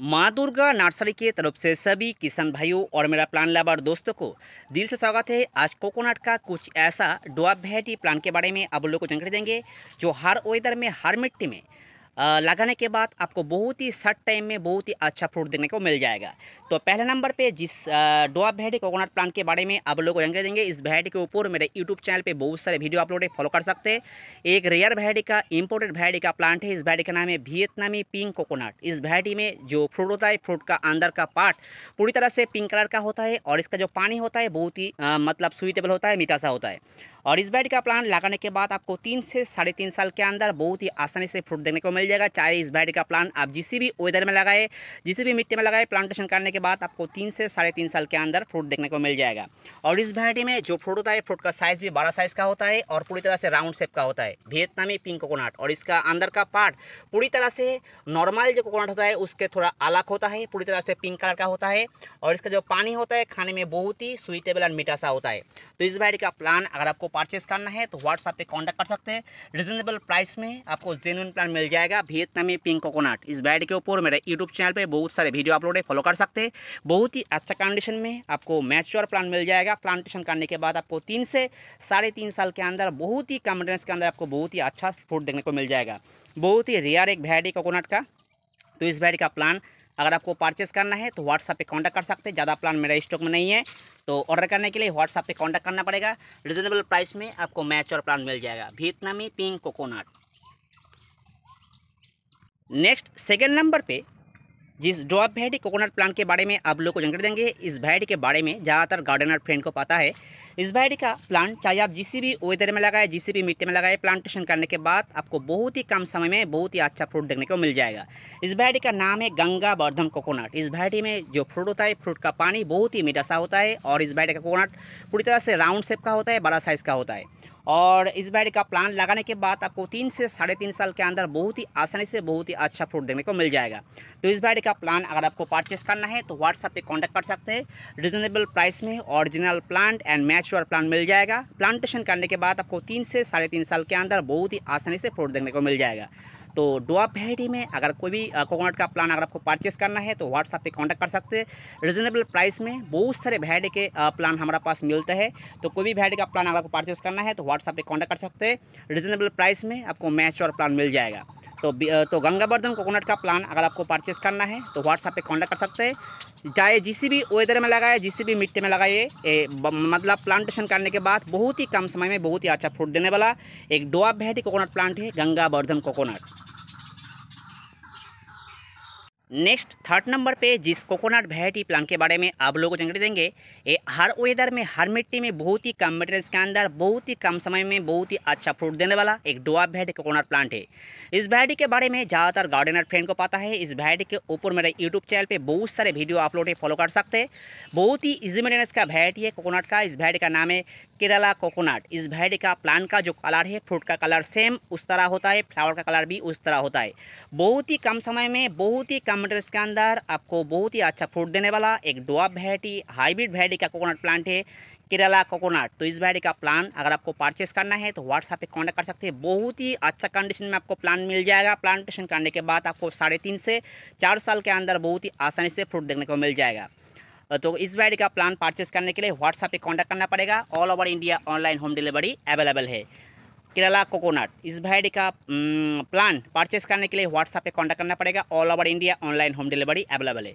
माँ दुर्गा नर्सरी के तरफ से सभी किसान भाइयों और मेरा प्लान लवर दोस्तों को दिल से स्वागत है आज कोकोनट का कुछ ऐसा डोआ वेराइटी प्लान के बारे में आप लोगों को जानकारी देंगे जो हर वेदर में हर मिट्टी में लगाने के बाद आपको बहुत ही शर्ट टाइम में बहुत ही अच्छा फ्रूट देखने को मिल जाएगा तो पहले नंबर पे जिस डोआ भेडी कोकोनट प्लांट के बारे में आप लोग को जानकारी देंगे इस भेडी के ऊपर मेरे यूट्यूब चैनल पे बहुत सारे वीडियो अपलोड है फॉलो कर सकते हैं एक रेयर भेडी का इम्पोर्टेड भेडी का प्लांट है इस भेडी का नाम है वियतनामी पिंक कोकोनट इस भेडी में जो फ्रूट होता है फ्रूट का अंदर का पार्ट पूरी तरह से पिंक कलर का होता है और इसका जो पानी होता है बहुत ही मतलब सुइटेबल होता है मीठा सा होता है और इस बेड का प्लान लगाने के बाद आपको तीन से साढ़े तीन साल के अंदर बहुत ही आसानी से फ्रूट देखने को मिल जाएगा चाहे इस बेड का प्लान आप जिस भी वेदर में लगाए जिस भी मिट्टी में लगाए प्लांटेशन करने के बाद आपको तीन से साढ़े तीन साल के अंदर फ्रूट देखने को मिल जाएगा और इस वैराइटी में जो फ्रूट होता है फ्रूट का साइज़ भी बड़ा साइज़ का होता है और पूरी तरह से राउंड शेप का होता है वियतनामी पिंक कोकोनट और इसका अंदर का पार्ट पूरी तरह से नॉर्मल जो कोकोनट होता है उसके थोड़ा अलग होता है पूरी तरह से पिंक कलर का होता है और इसका जो पानी होता है खाने में बहुत ही स्वीटेबल एंड मीठा सा होता है तो इस वेराइटी का प्लान अगर आपको परचेस करना है तो व्हाट्सएप पे कांटेक्ट कर सकते हैं रिजनेबल प्राइस में आपको जेन्यून प्लान मिल जाएगा वियतनामी पिंक कोकोनट इस बैड के ऊपर मेरे यूट्यूब चैनल पे बहुत सारे वीडियो अपलोड है फॉलो कर सकते हैं बहुत ही अच्छा कंडीशन में आपको मैच्योर प्लान मिल जाएगा प्लांटेशन करने के बाद आपको तीन से साढ़े तीन साल के अंदर बहुत ही कम के अंदर आपको बहुत ही अच्छा फ्रूट देखने को मिल जाएगा बहुत ही रेयर एक वैरायटी कोकोनट का तो इस वैरायटी का प्लान अगर आपको परचेस करना है तो व्हाट्सअप पे कांटेक्ट कर सकते हैं ज़्यादा प्लान मेरा स्टॉक में नहीं है तो ऑर्डर करने के लिए व्हाट्सअप पे कांटेक्ट करना पड़ेगा रिजनेबल प्राइस में आपको मैच और प्लान मिल जाएगा वियतनामी pink coconut next second number पर जिस ड्रॉप वेराइटी कोकोनट प्लांट के बारे में आप लोग को जानकारी देंगे इस वेराइटी के बारे में ज़्यादातर गार्डनर फ्रेंड को पता है इस वेराइटी का प्लांट चाहे आप जिस भी वेदर में लगाए जिस भी मिट्टी में लगाए प्लांटेशन करने के बाद आपको बहुत ही कम समय में बहुत ही अच्छा फ्रूट देखने को मिल जाएगा इस वेराइटी का नाम है गंगा वर्धन कोकोनट इस वेराइटी में जो फ्रूट होता है फ्रूट का पानी बहुत ही मीठा सा होता है और इस वेराइटी का कोकोनट पूरी तरह से राउंड शेप का होता है बड़ा साइज़ का होता है और इस बैड का प्लान लगाने के बाद आपको तीन से साढ़े तीन साल के अंदर बहुत ही आसानी से बहुत ही अच्छा फ्रूट देखने को मिल जाएगा तो इस बैड का प्लान अगर आपको परचेस करना है तो व्हाट्सएप पर कॉन्टैक्ट कर सकते हैं रिजनेबल प्राइस में original plant and mature plant मिल जाएगा प्लांटेशन करने के बाद आपको तीन से साढ़े तीन साल के अंदर बहुत ही आसानी से फ्रूट देखने को मिल जाएगा तो डोआ वेराइटी में अगर कोई भी कोकोनट का प्लान अगर आपको परचेस करना है तो व्हाट्सअप पे कांटेक्ट कर सकते हैं रिजनेबल प्राइस में बहुत सारे वेराइटी के प्लान हमारे पास मिलते हैं तो कोई भी वेराइटी का प्लान अगर आपको परचेस करना है तो व्हाट्सअप पर कॉन्टैक्ट कर सकते हैं रिजनेबल प्राइस में आपको मैच और प्लान मिल जाएगा तो तो गंगावर्धन कोकोनट का प्लान अगर आपको परचेस करना है तो व्हाट्सएप पे कांटेक्ट कर सकते हैं चाहे जिस भी वेदर में लगाए जिस भी मिट्टी में लगाइए मतलब प्लांटेशन करने के बाद बहुत ही कम समय में बहुत ही अच्छा फ्रूट देने वाला एक डोआ वेराइटी कोकोनट प्लांट है Gangavardhan coconut next third number पे जिस कोकोनट वेराइटी प्लांट के बारे में आप लोगों को जानकारी देंगे ये हर वेदर में हर मिट्टी में बहुत ही कम मेटेरियल के अंदर बहुत ही कम समय में बहुत ही अच्छा फ्रूट देने वाला एक डुआब वेराइटी कोकोनट प्लांट है इस वेराइटी के बारे में ज़्यादातर गार्डनर फ्रेंड को पता है इस वेराइटी के ऊपर मेरे यूट्यूब चैनल पर बहुत सारे वीडियो अपलोड है फॉलो कर सकते हैं बहुत ही ईजी मेटेरियल्स का वेराइटी है कोकोनट का इस वेराइटी का नाम है केरला कोकोनट इस भेड का प्लांट का जो कलर है फ्रूट का कलर सेम उस तरह होता है फ्लावर का कलर भी उस तरह होता है बहुत ही कम समय में बहुत ही कम मटेरियल्स के अंदर आपको बहुत ही अच्छा फ्रूट देने वाला एक डोआ वैरायटी हाईब्रिड वेराइटी का कोकोनट प्लांट है केरला कोकोनट तो इस वेराइटी का प्लान अगर आपको परचेस करना है तो व्हाट्सएप पर कॉन्टैक्ट कर सकते हैं बहुत ही अच्छा कंडीशन में आपको प्लान मिल जाएगा प्लांटेशन करने के बाद आपको साढ़े तीन से चार साल के अंदर बहुत ही आसानी से फ्रूट देखने को मिल जाएगा तो इस बैड का प्लान परचेस करने के लिए व्हाट्सएप पे कांटेक्ट करना पड़ेगा all over India online home delivery available है केरला कोकोनट इस वैरायटी का प्लांट परचेस करने के लिए व्हाट्सएप पे कांटेक्ट करना पड़ेगा all over India online home delivery available है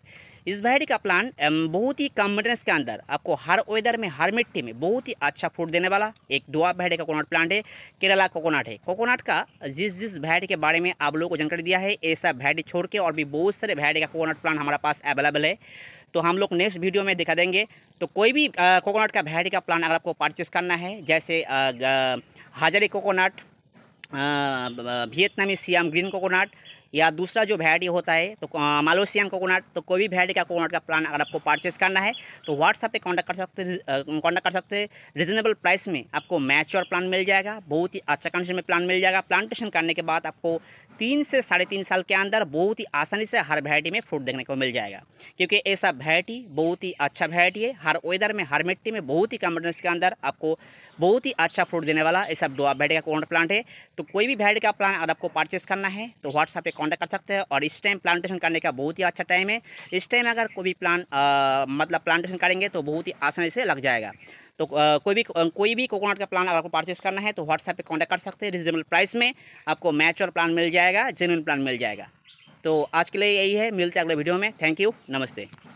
इस वैरायटी का प्लांट बहुत ही कम मेटेंस के अंदर आपको हर वेदर में हर मिट्टी में बहुत ही अच्छा फ्रूट देने वाला एक दुआ वैरायटी का कोकोनट प्लांट है केरला कोकोनट है कोकोनट का जिस जिस वैरायटी के बारे में आप लोगों को जानकारी दिया है ऐसा वैरायटी छोड़ के और भी बहुत सारे वैरायटी का कोकोनट प्लांट हमारे पास अवेलेबल है तो हम लोग नेक्स्ट वीडियो में दिखा देंगे तो कोई भी कोकोनट का वैरायटी का प्लान अगर आपको परचेस करना है जैसे आ, आ, हाजरी कोकोनट वियतनामी सियाम ग्रीन कोकोनट या दूसरा जो वैरायटी होता है तो मालोसियन कोकोनट तो कोई भी वैरायटी का कोकोनट का प्लान अगर आपको परचेस करना है तो व्हाट्सएप पे कांटेक्ट कर सकते कांटेक्ट कर सकते हैं रिजनेबल प्राइस में आपको मैच्योर प्लान मिल जाएगा बहुत ही अच्छा कंडीशन में प्लान मिल जाएगा प्लांटेशन करने के बाद आपको तीन से साढ़े तीन साल के अंदर बहुत ही आसानी से हर वैरायटी में फ्रूट देखने को मिल जाएगा क्योंकि ऐसा वैरायटी बहुत ही अच्छा वैरायटी है हर वेदर में हर मिट्टी में बहुत ही कम के अंदर आपको बहुत ही अच्छा फ्रूट देने वाला ऐसा डोआ वैरायटी का कॉन्ट प्लांट है तो कोई भी वैरायटी का प्लांट अगर आपको परचेस करना है तो व्हाट्सएप पर कॉन्टैक्ट कर सकते हैं और इस टाइम प्लांटेशन करने का बहुत ही अच्छा टाइम है इस टाइम अगर कोई भी प्लान मतलब प्लांटेशन करेंगे तो बहुत ही आसानी से लग जाएगा तो कोई भी कोई भी कोकोनट का प्लान अगर आपको परचेस करना है तो व्हाट्सएप पर कॉन्टैक्ट कर सकते हैं रिजनेबल प्राइस में आपको मैचोर प्लान मिल जाएगा जेन्यून प्लान मिल जाएगा तो आज के लिए यही है मिलते हैं अगले वीडियो में थैंक यू नमस्ते